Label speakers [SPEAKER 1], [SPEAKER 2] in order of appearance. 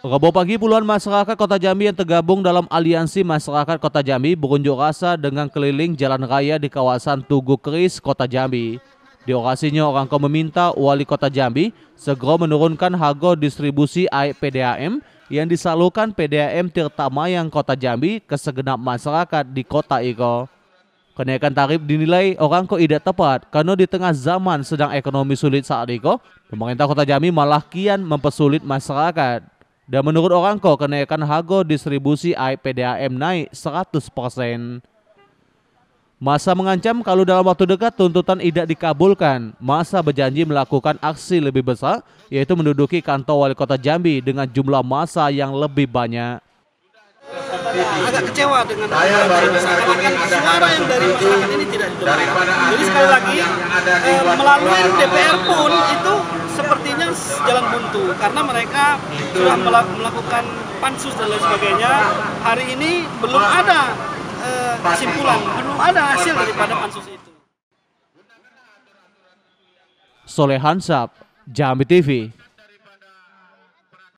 [SPEAKER 1] Rabu pagi puluhan masyarakat Kota Jambi yang tergabung dalam aliansi masyarakat Kota Jambi berunjuk rasa dengan keliling jalan raya di kawasan Tugu Keris, Kota Jambi. Di orasinya kau meminta Wali Kota Jambi segera menurunkan harga distribusi air PDAM yang disalurkan PDAM terutama yang Kota Jambi ke segenap masyarakat di Kota Iko. Kenaikan tarif dinilai orang kau tidak tepat karena di tengah zaman sedang ekonomi sulit saat iko pemerintah Kota Jambi malah kian mempersulit masyarakat. Dan menurut Orangko, kenaikan harga distribusi PDAM naik 100%. Masa mengancam kalau dalam waktu dekat tuntutan tidak dikabulkan, masa berjanji melakukan aksi lebih besar, yaitu menduduki kantor wali kota Jambi dengan jumlah masa yang lebih banyak.
[SPEAKER 2] Agak kecewa dengan saya baru masyarakat suara yang dari masyarakat ini tidak didengar. Jadi sekali lagi, eh, melalui DPR pun karena mereka sudah melakukan pansus dan lain sebagainya hari ini belum ada eh, belum ada hasil daripada pansus itu
[SPEAKER 1] Soleh Hansap Jambi TV